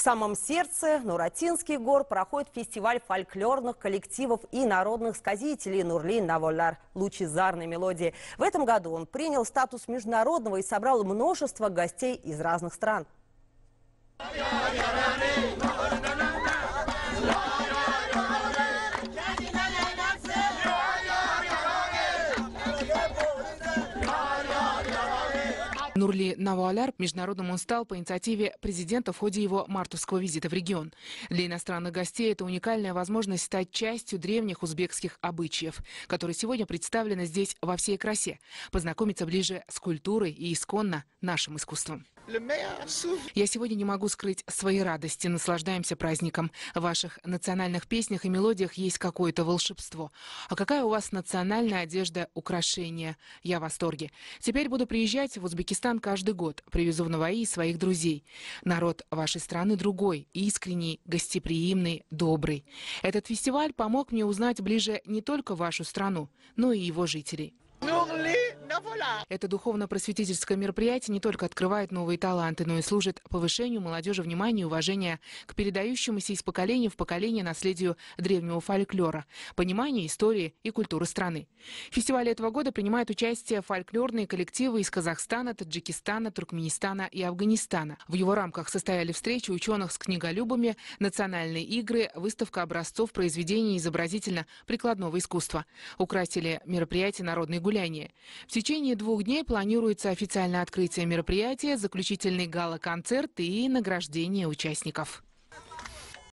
В самом сердце Нуратинских гор проходит фестиваль фольклорных коллективов и народных сказителей Нурлин Наволяр «Лучезарной мелодии». В этом году он принял статус международного и собрал множество гостей из разных стран. Нурли Навуаляр международным он стал по инициативе президента в ходе его мартовского визита в регион. Для иностранных гостей это уникальная возможность стать частью древних узбекских обычаев, которые сегодня представлены здесь во всей красе, познакомиться ближе с культурой и исконно нашим искусством. Я сегодня не могу скрыть своей радости. Наслаждаемся праздником. В ваших национальных песнях и мелодиях есть какое-то волшебство. А какая у вас национальная одежда, украшения? Я в восторге. Теперь буду приезжать в Узбекистан каждый год. Привезу в Наваи своих друзей. Народ вашей страны другой, искренний, гостеприимный, добрый. Этот фестиваль помог мне узнать ближе не только вашу страну, но и его жителей. Это духовно-просветительское мероприятие не только открывает новые таланты, но и служит повышению молодежи внимания и уважения к передающемуся из поколения в поколение наследию древнего фольклора, пониманию истории и культуры страны. В фестивале этого года принимают участие фольклорные коллективы из Казахстана, Таджикистана, Туркменистана и Афганистана. В его рамках состояли встречи ученых с книголюбами, национальные игры, выставка образцов произведений изобразительно-прикладного искусства. Украсили мероприятие «Народные гуляния». В течение течение двух дней планируется официальное открытие мероприятия, заключительный гала-концерт и награждение участников.